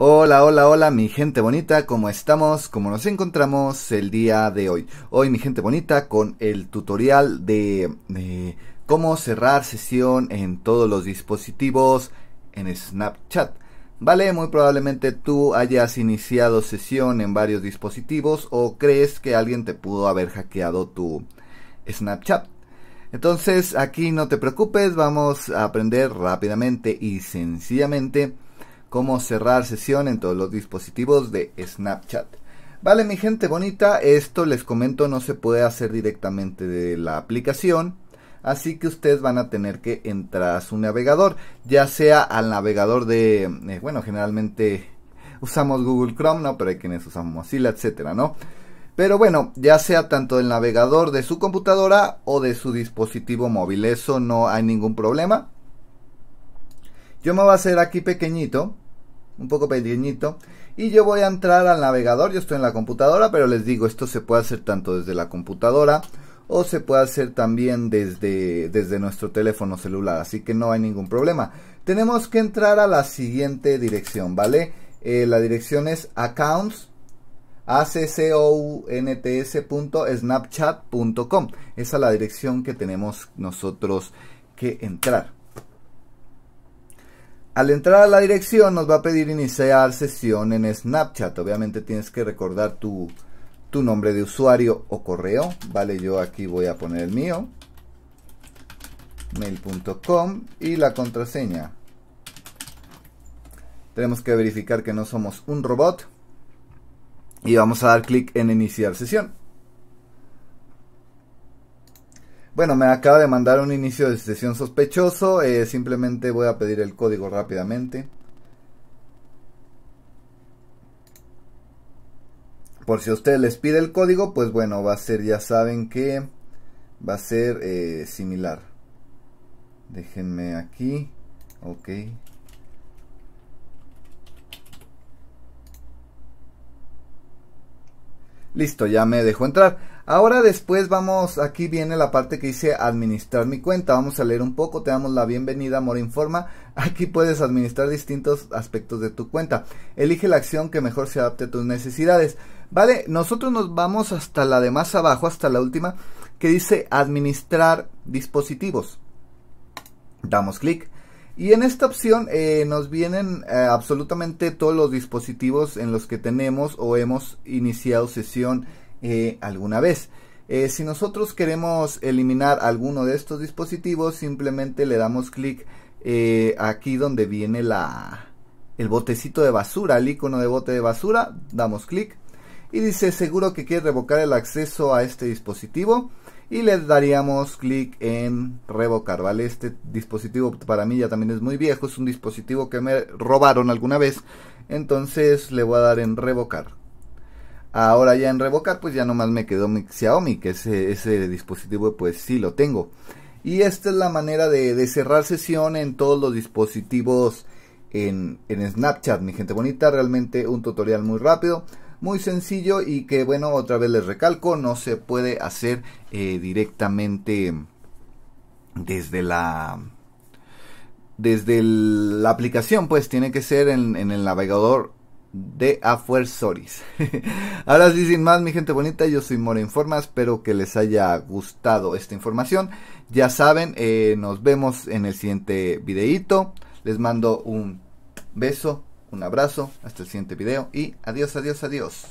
Hola, hola, hola, mi gente bonita, ¿cómo estamos? ¿Cómo nos encontramos el día de hoy? Hoy, mi gente bonita, con el tutorial de, cómo cerrar sesión en todos los dispositivos en Snapchat. Vale, muy probablemente tú hayas iniciado sesión en varios dispositivos o crees que alguien te pudo haber hackeado tu Snapchat. Entonces, aquí no te preocupes, vamos a aprender rápidamente y sencillamente cómo cerrar sesión en todos los dispositivos de Snapchat. Vale mi gente bonita, esto les comento no se puede hacer directamente de la aplicación, así que ustedes van a tener que entrar a su navegador, ya sea al navegador de, eh, bueno, generalmente usamos Google Chrome, ¿no? Pero hay quienes usamos Mozilla, etcétera, ¿no? Pero bueno, ya sea tanto el navegador de su computadora o de su dispositivo móvil, eso no hay ningún problema. Yo me voy a hacer aquí pequeñito un poco pequeñito. Y yo voy a entrar al navegador, yo estoy en la computadora, pero les digo, esto se puede hacer tanto desde la computadora o se puede hacer también desde, desde nuestro teléfono celular, así que no hay ningún problema. Tenemos que entrar a la siguiente dirección, ¿vale? Eh, la dirección es accounts Esa es la dirección que tenemos nosotros que entrar. Al entrar a la dirección nos va a pedir iniciar sesión en Snapchat. Obviamente tienes que recordar tu, nombre de usuario o correo. Vale, yo aquí voy a poner el mío. Mail.com y la contraseña. Tenemos que verificar que no somos un robot. Y vamos a dar clic en iniciar sesión. Bueno, me acaba de mandar un inicio de sesión sospechoso. Eh, simplemente voy a pedir el código rápidamente. Por si a ustedes les pide el código, pues bueno, va a ser, ya saben que va a ser eh, similar. Déjenme aquí. Ok. Listo, ya me dejó entrar. Ahora después vamos, aquí viene la parte que dice administrar mi cuenta. Vamos a leer un poco, te damos la bienvenida, Amor Informa. Aquí puedes administrar distintos aspectos de tu cuenta. Elige la acción que mejor se adapte a tus necesidades. Vale, nosotros nos vamos hasta la de más abajo, hasta la última, que dice administrar dispositivos. Damos clic. Y en esta opción eh, nos vienen eh, absolutamente todos los dispositivos en los que tenemos o hemos iniciado sesión eh, alguna vez. si nosotros queremos eliminar alguno de estos dispositivos, simplemente le damos clic aquí donde viene la, el botecito de basura, el icono de bote de basura, damos clic y dice seguro que quiere revocar el acceso a este dispositivo y le daríamos clic en revocar, ¿vale? Este dispositivo para mí ya también es muy viejo, es un dispositivo que me robaron alguna vez, entonces le voy a dar en revocar. Ahora ya en revocar, pues ya nomás me quedó mi Xiaomi, que ese, ese dispositivo pues sí lo tengo. Y esta es la manera de, cerrar sesión en todos los dispositivos en, en Snapchat, mi gente bonita, realmente un tutorial muy rápido muy sencillo y que bueno, otra vez les recalco, no se puede hacer eh, directamente desde la desde la aplicación, pues tiene que ser en, el navegador de soris Ahora sí, sin más, mi gente bonita, yo soy Mora Informa, espero que les haya gustado esta información. Ya saben, eh, nos vemos en el siguiente videito. Les mando un beso un abrazo, hasta el siguiente video y adiós, adiós, adiós.